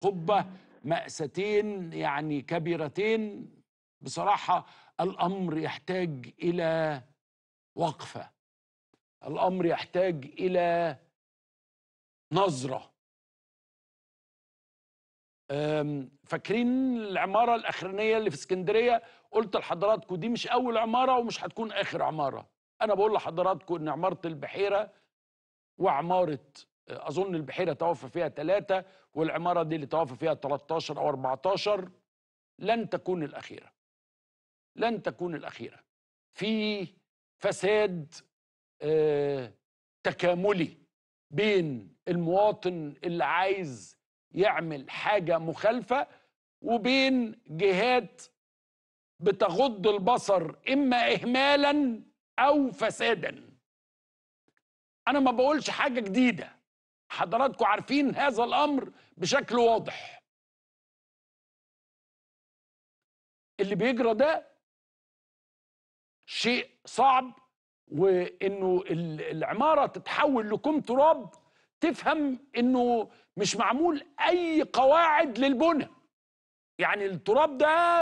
قبة مأستين يعني كبيرتين بصراحة الأمر يحتاج إلى وقفة الأمر يحتاج إلى نظرة فاكرين العمارة الأخرانية اللي في اسكندرية قلت لحضراتكم دي مش أول عمارة ومش هتكون آخر عمارة أنا بقول لحضراتكم إن عمارة البحيرة وعمارة اظن البحيره توفى فيها ثلاثه والعماره دي اللي توفى فيها 13 او 14 لن تكون الاخيره لن تكون الاخيره في فساد آه، تكاملي بين المواطن اللي عايز يعمل حاجه مخالفه وبين جهات بتغض البصر اما اهمالا او فسادا انا ما بقولش حاجه جديده حضراتكم عارفين هذا الأمر بشكل واضح اللي بيجرى ده شيء صعب وانه العماره تتحول لكم تراب تفهم انه مش معمول اي قواعد للبنى يعني التراب ده